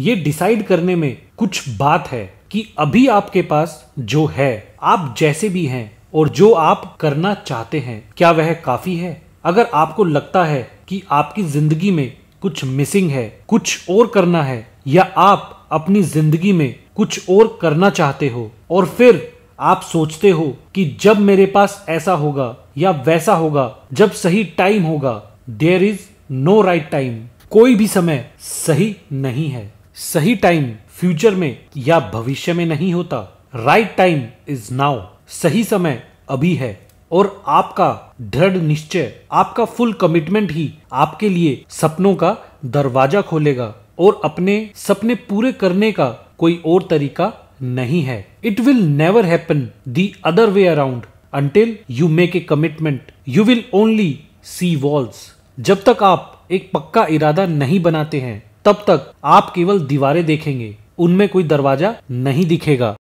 ये डिसाइड करने में कुछ बात है कि अभी आपके पास जो है आप जैसे भी हैं और जो आप करना चाहते हैं क्या वह काफी है अगर आपको लगता है कि आपकी जिंदगी में कुछ मिसिंग है कुछ और करना है या आप अपनी जिंदगी में कुछ और करना चाहते हो और फिर आप सोचते हो कि जब मेरे पास ऐसा होगा या वैसा होगा जब सही टाइम होगा there is no right time कोई भी समय सही नहीं है सही टाइम फ्यूचर में या भविष्य में नहीं होता राइट टाइम इज नाउ सही समय अभी है और आपका दृढ़ निश्चय आपका फुल कमिटमेंट ही आपके लिए सपनों का दरवाजा खोलेगा और अपने सपने पूरे करने का कोई और तरीका नहीं है it will never happen the other way around until you make a commitment you will only see walls जब तक आप एक पक्का इरादा नहीं बनाते हैं तब तक आप केवल दीवारें देखेंगे उनमें कोई दरवाजा नहीं दिखेगा